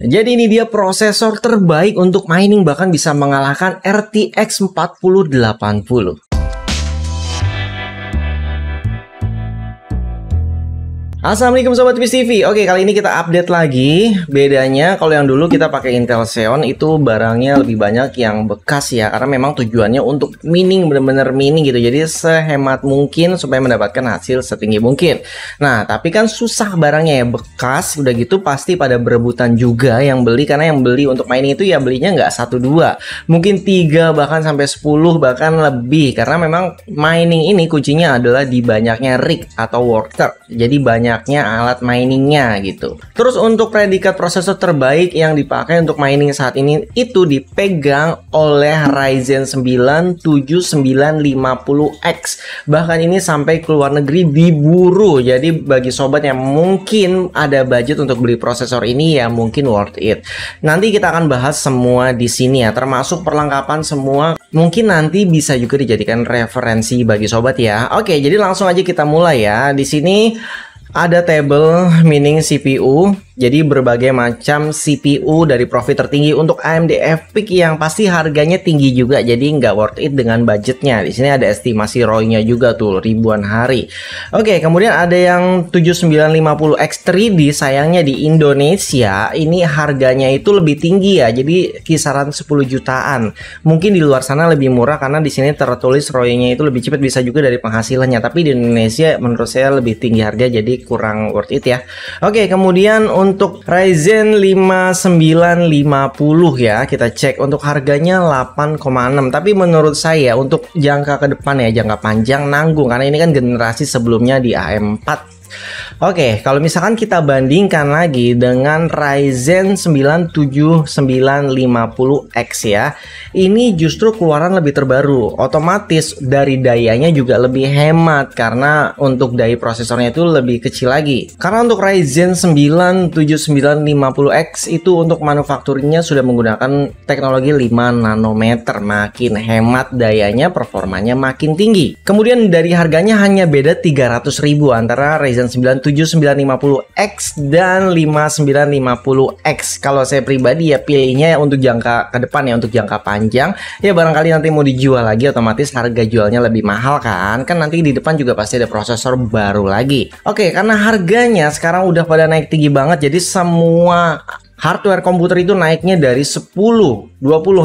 Jadi ini dia prosesor terbaik untuk mining bahkan bisa mengalahkan RTX 4080. Assalamualaikum sobat Twist TV. Oke, kali ini kita update lagi. Bedanya kalau yang dulu kita pakai Intel Xeon itu barangnya lebih banyak yang bekas ya karena memang tujuannya untuk mining bener-bener mining gitu. Jadi sehemat mungkin supaya mendapatkan hasil setinggi mungkin. Nah, tapi kan susah barangnya ya bekas udah gitu pasti pada berebutan juga yang beli karena yang beli untuk mining itu ya belinya nggak satu dua, mungkin tiga bahkan sampai 10 bahkan lebih karena memang mining ini kuncinya adalah di banyaknya rig atau worker. Jadi banyak banyaknya alat miningnya gitu. Terus untuk predikat prosesor terbaik yang dipakai untuk mining saat ini itu dipegang oleh Ryzen 9 7950X. Bahkan ini sampai ke luar negeri diburu. Jadi bagi sobat yang mungkin ada budget untuk beli prosesor ini ya mungkin worth it. Nanti kita akan bahas semua di sini ya, termasuk perlengkapan semua. Mungkin nanti bisa juga dijadikan referensi bagi sobat ya. Oke, jadi langsung aja kita mulai ya. Di sini ada table meaning CPU jadi berbagai macam CPU dari profit tertinggi untuk AMD EPIC yang pasti harganya tinggi juga jadi nggak worth it dengan budgetnya. Di sini ada estimasi ROI-nya juga tuh ribuan hari. Oke, kemudian ada yang 7950 X3D sayangnya di Indonesia ini harganya itu lebih tinggi ya. Jadi kisaran 10 jutaan. Mungkin di luar sana lebih murah karena di sini tertulis ROI-nya itu lebih cepat bisa juga dari penghasilannya. Tapi di Indonesia menurut saya lebih tinggi harga jadi kurang worth it ya. Oke, kemudian untuk untuk Ryzen 5950 ya kita cek untuk harganya 8,6 tapi menurut saya untuk jangka ke depan ya jangka panjang nanggung karena ini kan generasi sebelumnya di AM4 Oke, okay, kalau misalkan kita bandingkan lagi dengan Ryzen 97950X ya. Ini justru keluaran lebih terbaru. Otomatis dari dayanya juga lebih hemat karena untuk daya prosesornya itu lebih kecil lagi. Karena untuk Ryzen 97950X itu untuk manufakturnya sudah menggunakan teknologi 5 nanometer. Makin hemat dayanya, performanya makin tinggi. Kemudian dari harganya hanya beda 300 ribu antara Ryzen Ryzen 9 7950X dan 5950X. Kalau saya pribadi ya pilihnya untuk jangka ke depan ya untuk jangka panjang. Ya barangkali nanti mau dijual lagi otomatis harga jualnya lebih mahal kan. Kan nanti di depan juga pasti ada prosesor baru lagi. Oke, karena harganya sekarang udah pada naik tinggi banget jadi semua hardware komputer itu naiknya dari 10, 20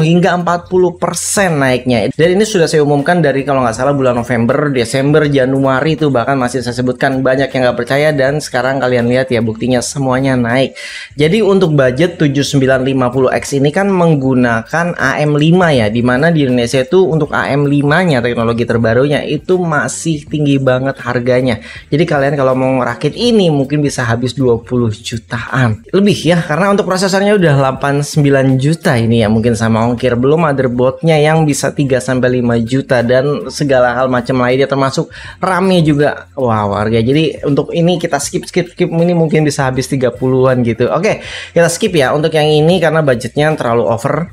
hingga 40 persen naiknya. Dan ini sudah saya umumkan dari kalau nggak salah bulan November, Desember, Januari itu bahkan masih saya sebutkan banyak yang nggak percaya dan sekarang kalian lihat ya buktinya semuanya naik. Jadi untuk budget 7950X ini kan menggunakan AM5 ya, dimana di Indonesia itu untuk AM5-nya teknologi terbarunya itu masih tinggi banget harganya. Jadi kalian kalau mau ngerakit ini mungkin bisa habis 20 jutaan lebih ya, karena untuk prosesornya udah 89 juta ini ya mungkin sama ongkir belum motherboardnya yang bisa 3-5 juta dan segala hal macam lainnya termasuk RAM-nya juga wow warga. jadi untuk ini kita skip skip skip ini mungkin bisa habis 30-an gitu oke kita skip ya untuk yang ini karena budgetnya terlalu over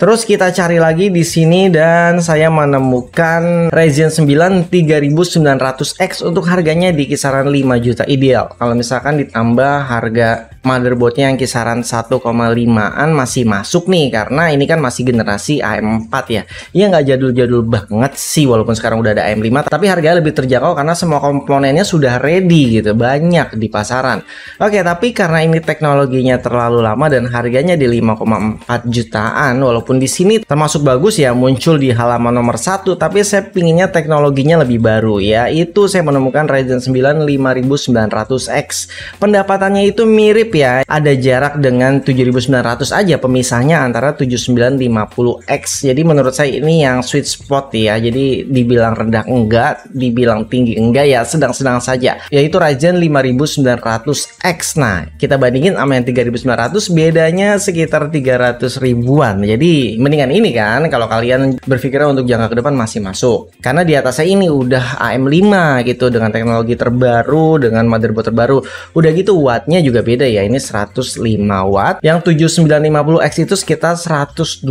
Terus kita cari lagi di sini dan saya menemukan Ryzen 9 3900X untuk harganya di kisaran 5 juta ideal. Kalau misalkan ditambah harga motherboardnya yang kisaran 1,5an masih masuk nih karena ini kan masih generasi AM4 ya ya nggak jadul-jadul banget sih walaupun sekarang udah ada AM5 tapi harganya lebih terjangkau karena semua komponennya sudah ready gitu banyak di pasaran oke tapi karena ini teknologinya terlalu lama dan harganya di 5,4 jutaan walaupun di sini termasuk bagus ya muncul di halaman nomor satu tapi saya pinginnya teknologinya lebih baru ya itu saya menemukan Ryzen 9 5900X pendapatannya itu mirip mirip ya, ada jarak dengan 7900 aja pemisahnya antara 7950X. Jadi menurut saya ini yang sweet spot ya. Jadi dibilang rendah enggak, dibilang tinggi enggak ya, sedang-sedang saja. Yaitu Ryzen 5900X. Nah, kita bandingin sama yang 3900 bedanya sekitar 300 ribuan. Jadi mendingan ini kan kalau kalian berpikir untuk jangka ke depan masih masuk. Karena di atasnya ini udah AM5 gitu dengan teknologi terbaru, dengan motherboard terbaru. Udah gitu wattnya juga beda ya ya ini 105 watt yang 7950X itu sekitar 125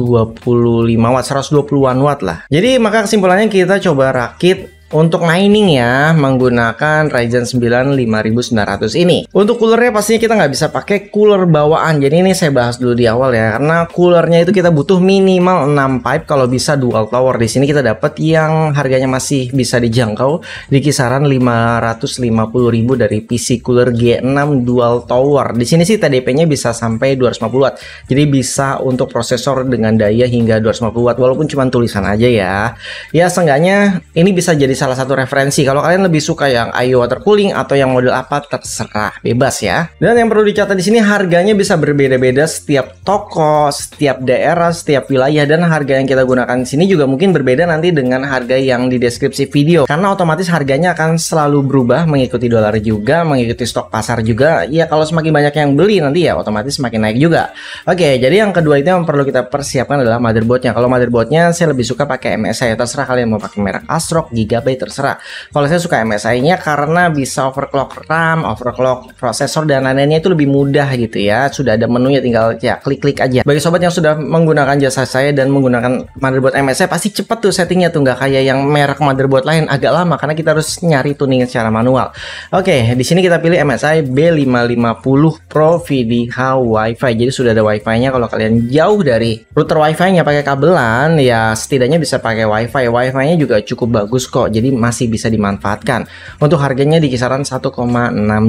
watt 120-an watt lah jadi maka kesimpulannya kita coba rakit untuk mining ya menggunakan Ryzen 9 5900 ini. Untuk coolernya pastinya kita nggak bisa pakai cooler bawaan. Jadi ini saya bahas dulu di awal ya karena coolernya itu kita butuh minimal 6 pipe kalau bisa dual tower. Di sini kita dapat yang harganya masih bisa dijangkau di kisaran 550.000 dari PC cooler G6 dual tower. Di sini sih TDP-nya bisa sampai 250 watt. Jadi bisa untuk prosesor dengan daya hingga 250 watt walaupun cuma tulisan aja ya. Ya seenggaknya ini bisa jadi salah satu referensi. Kalau kalian lebih suka yang IO water cooling atau yang model apa terserah, bebas ya. Dan yang perlu dicatat di sini harganya bisa berbeda-beda setiap toko, setiap daerah, setiap wilayah dan harga yang kita gunakan di sini juga mungkin berbeda nanti dengan harga yang di deskripsi video karena otomatis harganya akan selalu berubah mengikuti dolar juga, mengikuti stok pasar juga. Ya kalau semakin banyak yang beli nanti ya otomatis semakin naik juga. Oke, jadi yang kedua itu yang perlu kita persiapkan adalah motherboardnya. Kalau motherboardnya saya lebih suka pakai MSI, terserah kalian mau pakai merek Asrock, Gigabyte terserah. Kalau saya suka MSI-nya karena bisa overclock RAM, overclock prosesor dan lain-lainnya itu lebih mudah gitu ya. Sudah ada menunya tinggal ya klik-klik aja. Bagi sobat yang sudah menggunakan jasa saya dan menggunakan motherboard MSI pasti cepet tuh settingnya tuh nggak kayak yang merek motherboard lain agak lama karena kita harus nyari tuning secara manual. Oke, di sini kita pilih MSI B550 Pro VDH WiFi. Jadi sudah ada WiFi-nya kalau kalian jauh dari router WiFi-nya pakai kabelan ya setidaknya bisa pakai WiFi. WiFi-nya juga cukup bagus kok. Jadi jadi masih bisa dimanfaatkan. Untuk harganya di kisaran 1,6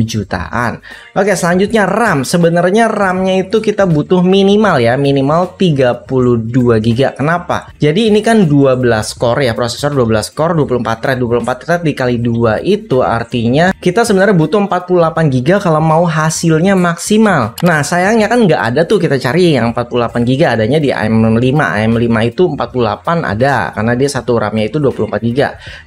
jutaan. Oke, selanjutnya RAM. Sebenarnya RAM-nya itu kita butuh minimal ya, minimal 32 GB. Kenapa? Jadi ini kan 12 core ya, prosesor 12 core, 24 thread, 24 thread dikali dua itu artinya kita sebenarnya butuh 48 GB kalau mau hasilnya maksimal. Nah, sayangnya kan nggak ada tuh kita cari yang 48 GB adanya di AM5. AM5 itu 48 ada karena dia satu RAM-nya itu 24 GB.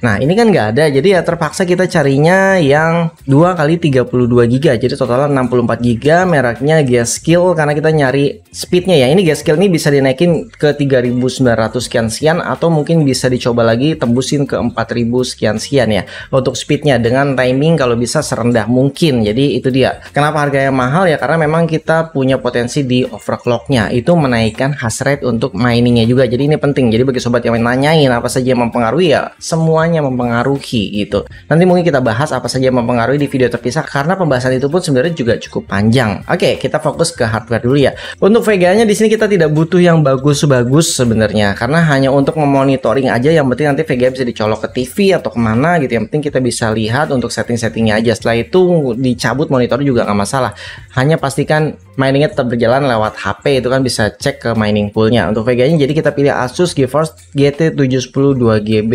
Nah, Nah, ini kan nggak ada. Jadi ya terpaksa kita carinya yang 2 kali 32 giga Jadi totalnya 64 giga mereknya Gear Skill karena kita nyari speednya ya ini gas skill ini bisa dinaikin ke 3900 sekian sekian atau mungkin bisa dicoba lagi tembusin ke 4000 sekian sekian ya untuk speednya dengan timing kalau bisa serendah mungkin jadi itu dia kenapa harganya mahal ya karena memang kita punya potensi di overclocknya itu menaikkan hash rate untuk miningnya juga jadi ini penting jadi bagi sobat yang nanyain apa saja yang mempengaruhi ya semuanya mempengaruhi gitu nanti mungkin kita bahas apa saja yang mempengaruhi di video terpisah karena pembahasan itu pun sebenarnya juga cukup panjang oke kita fokus ke hardware dulu ya untuk VGA-nya di sini kita tidak butuh yang bagus-bagus sebenarnya karena hanya untuk memonitoring aja yang penting nanti vega bisa dicolok ke TV atau kemana gitu yang penting kita bisa lihat untuk setting-settingnya aja setelah itu dicabut monitor juga nggak masalah hanya pastikan miningnya tetap berjalan lewat HP itu kan bisa cek ke mining poolnya untuk VGA-nya jadi kita pilih Asus GeForce GT 710 2GB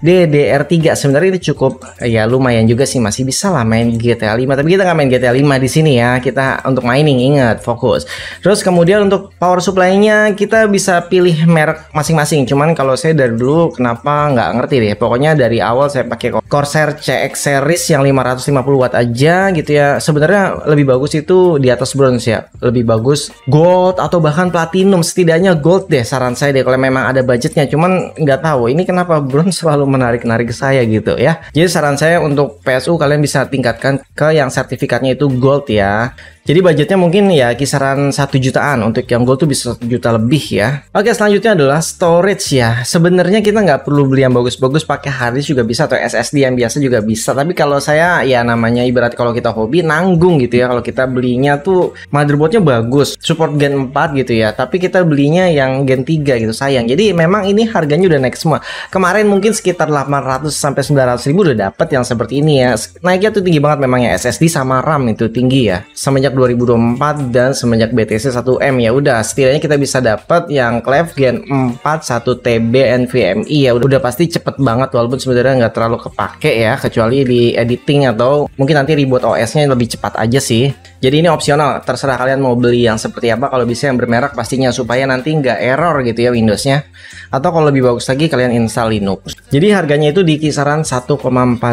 DDR3 sebenarnya itu cukup eh, ya lumayan juga sih masih bisa lah main GTA 5 tapi kita nggak main GTA 5 di sini ya kita untuk mining ingat fokus terus kemudian untuk power supply-nya kita bisa pilih merek masing-masing cuman kalau saya dari dulu kenapa nggak ngerti deh pokoknya dari awal saya pakai Corsair CX series yang 550 watt aja gitu ya sebenarnya lebih bagus itu di atas bronze ya lebih bagus gold atau bahkan platinum setidaknya gold deh saran saya deh kalau memang ada budgetnya cuman nggak tahu ini kenapa bronze selalu menarik-narik saya gitu ya. Jadi saran saya untuk PSU kalian bisa tingkatkan ke yang sertifikatnya itu gold ya. Jadi budgetnya mungkin ya kisaran 1 jutaan untuk yang gold tuh bisa 1 juta lebih ya. Oke selanjutnya adalah storage ya. Sebenarnya kita nggak perlu beli yang bagus-bagus pakai hard juga bisa atau SSD yang biasa juga bisa. Tapi kalau saya ya namanya ibarat kalau kita hobi nanggung gitu ya. Kalau kita belinya tuh motherboardnya bagus, support Gen 4 gitu ya. Tapi kita belinya yang Gen 3 gitu sayang. Jadi memang ini harganya udah naik semua. Kemarin mungkin sekitar 800 sampai 900 ribu udah dapat yang seperti ini ya. Naiknya tuh tinggi banget memang ya SSD sama RAM itu tinggi ya. Semenjak semenjak 2024 dan semenjak BTC 1M ya udah setidaknya kita bisa dapat yang Clef Gen 4 1TB NVMe ya udah, udah pasti cepet banget walaupun sebenarnya nggak terlalu kepake ya kecuali di editing atau mungkin nanti reboot OS-nya lebih cepat aja sih. Jadi ini opsional, terserah kalian mau beli yang seperti apa kalau bisa yang bermerek pastinya supaya nanti nggak error gitu ya Windows-nya. Atau kalau lebih bagus lagi kalian install Linux. Jadi harganya itu di kisaran 1,4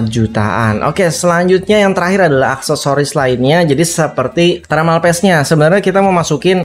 jutaan. Oke, selanjutnya yang terakhir adalah aksesoris lainnya. Jadi seperti thermal paste-nya. sebenarnya kita mau masukin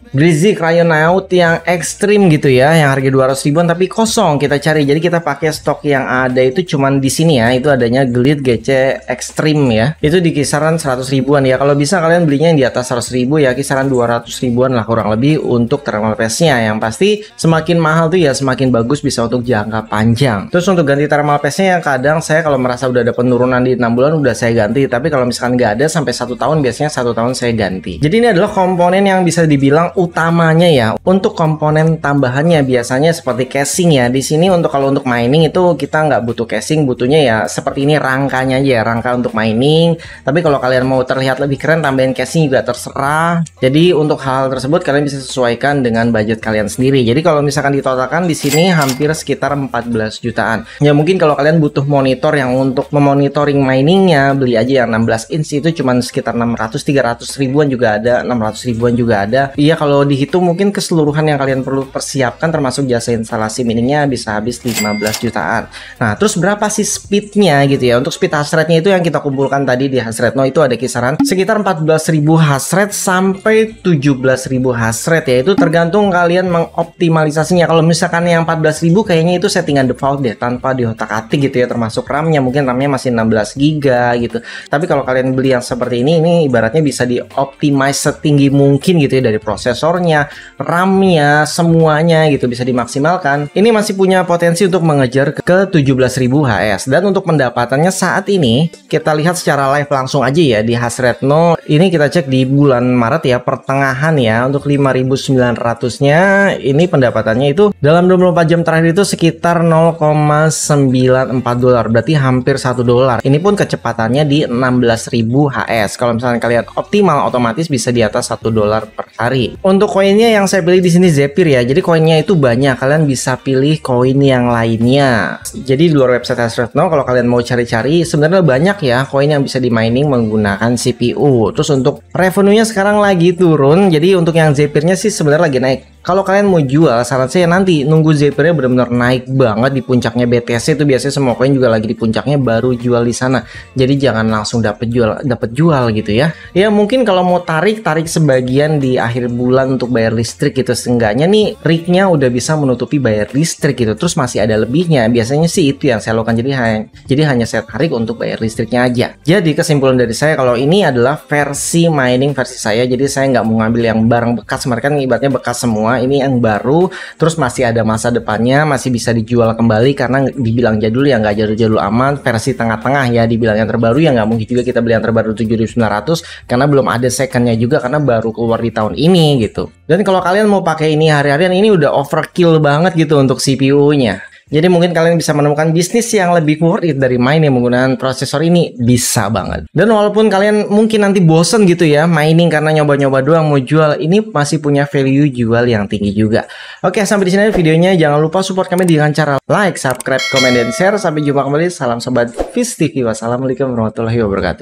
crayon out yang ekstrim gitu ya yang harga 200 ribuan tapi kosong kita cari jadi kita pakai stok yang ada itu cuman di sini ya itu adanya Gelit GC ekstrim ya itu di kisaran 100 ribuan ya kalau bisa kalian belinya yang di atas 100 ribu ya kisaran 200 ribuan lah kurang lebih untuk paste-nya. yang pasti semakin mahal tuh ya semakin bagus bisa untuk jangka panjang terus untuk ganti paste-nya yang kadang saya kalau merasa udah ada penurunan di 6 bulan udah saya ganti tapi kalau misalkan nggak ada sampai satu tahun biasanya satu tahun saya ganti ganti. Jadi ini adalah komponen yang bisa dibilang utamanya ya. Untuk komponen tambahannya biasanya seperti casing ya. Di sini untuk kalau untuk mining itu kita nggak butuh casing, butuhnya ya seperti ini rangkanya aja, ya, rangka untuk mining. Tapi kalau kalian mau terlihat lebih keren tambahin casing juga terserah. Jadi untuk hal tersebut kalian bisa sesuaikan dengan budget kalian sendiri. Jadi kalau misalkan ditotalkan di sini hampir sekitar 14 jutaan. Ya mungkin kalau kalian butuh monitor yang untuk memonitoring miningnya beli aja yang 16 inch itu cuma sekitar 600 300 ribu ribuan juga ada 600 ribuan juga ada iya kalau dihitung mungkin keseluruhan yang kalian perlu persiapkan termasuk jasa instalasi miningnya bisa habis 15 jutaan nah terus berapa sih speednya gitu ya untuk speed hash itu yang kita kumpulkan tadi di hash no itu ada kisaran sekitar 14.000 hash rate sampai 17.000 hash rate ya itu tergantung kalian mengoptimalisasinya kalau misalkan yang ribu kayaknya itu settingan default deh tanpa otak atik gitu ya termasuk RAM-nya mungkin RAM-nya masih 16 GB gitu tapi kalau kalian beli yang seperti ini ini ibaratnya bisa di dioptimize setinggi mungkin gitu ya dari prosesornya, RAM-nya, semuanya gitu bisa dimaksimalkan. Ini masih punya potensi untuk mengejar ke 17.000 HS dan untuk pendapatannya saat ini kita lihat secara live langsung aja ya di Hasretno. Ini kita cek di bulan Maret ya pertengahan ya untuk 5.900-nya ini pendapatannya itu dalam 24 jam terakhir itu sekitar 0,94 dolar berarti hampir satu dolar. Ini pun kecepatannya di 16.000 HS. Kalau misalnya kalian optimal otomatis otomatis bisa di atas 1 dolar per hari. Untuk koinnya yang saya pilih di sini Zephyr ya. Jadi koinnya itu banyak. Kalian bisa pilih koin yang lainnya. Jadi di luar website Hasretno kalau kalian mau cari-cari sebenarnya banyak ya koin yang bisa dimining menggunakan CPU. Terus untuk revenue-nya sekarang lagi turun. Jadi untuk yang Zephyr-nya sih sebenarnya lagi naik kalau kalian mau jual saran saya nanti nunggu Zephyrnya benar-benar naik banget di puncaknya BTC itu biasanya semua koin juga lagi di puncaknya baru jual di sana jadi jangan langsung dapat jual dapat jual gitu ya ya mungkin kalau mau tarik tarik sebagian di akhir bulan untuk bayar listrik gitu seenggaknya nih rignya udah bisa menutupi bayar listrik gitu terus masih ada lebihnya biasanya sih itu yang saya lakukan jadi hanya jadi hanya saya tarik untuk bayar listriknya aja jadi kesimpulan dari saya kalau ini adalah versi mining versi saya jadi saya nggak mau ngambil yang barang bekas mereka kan ibaratnya bekas semua semua. Ini yang baru, terus masih ada masa depannya, masih bisa dijual kembali karena dibilang jadul ya nggak jadul-jadul aman, Versi tengah-tengah ya dibilang yang terbaru ya nggak mungkin juga kita beli yang terbaru 7.900 karena belum ada secondnya juga karena baru keluar di tahun ini gitu. Dan kalau kalian mau pakai ini hari-harian ini udah overkill banget gitu untuk CPU-nya. Jadi mungkin kalian bisa menemukan bisnis yang lebih worth it dari mining menggunakan prosesor ini bisa banget. Dan walaupun kalian mungkin nanti bosen gitu ya mining karena nyoba-nyoba doang mau jual, ini masih punya value jual yang tinggi juga. Oke, sampai di sini videonya. Jangan lupa support kami dengan cara like, subscribe, komen, dan share. Sampai jumpa kembali. Salam sobat fisik. TV. Wassalamualaikum warahmatullahi wabarakatuh.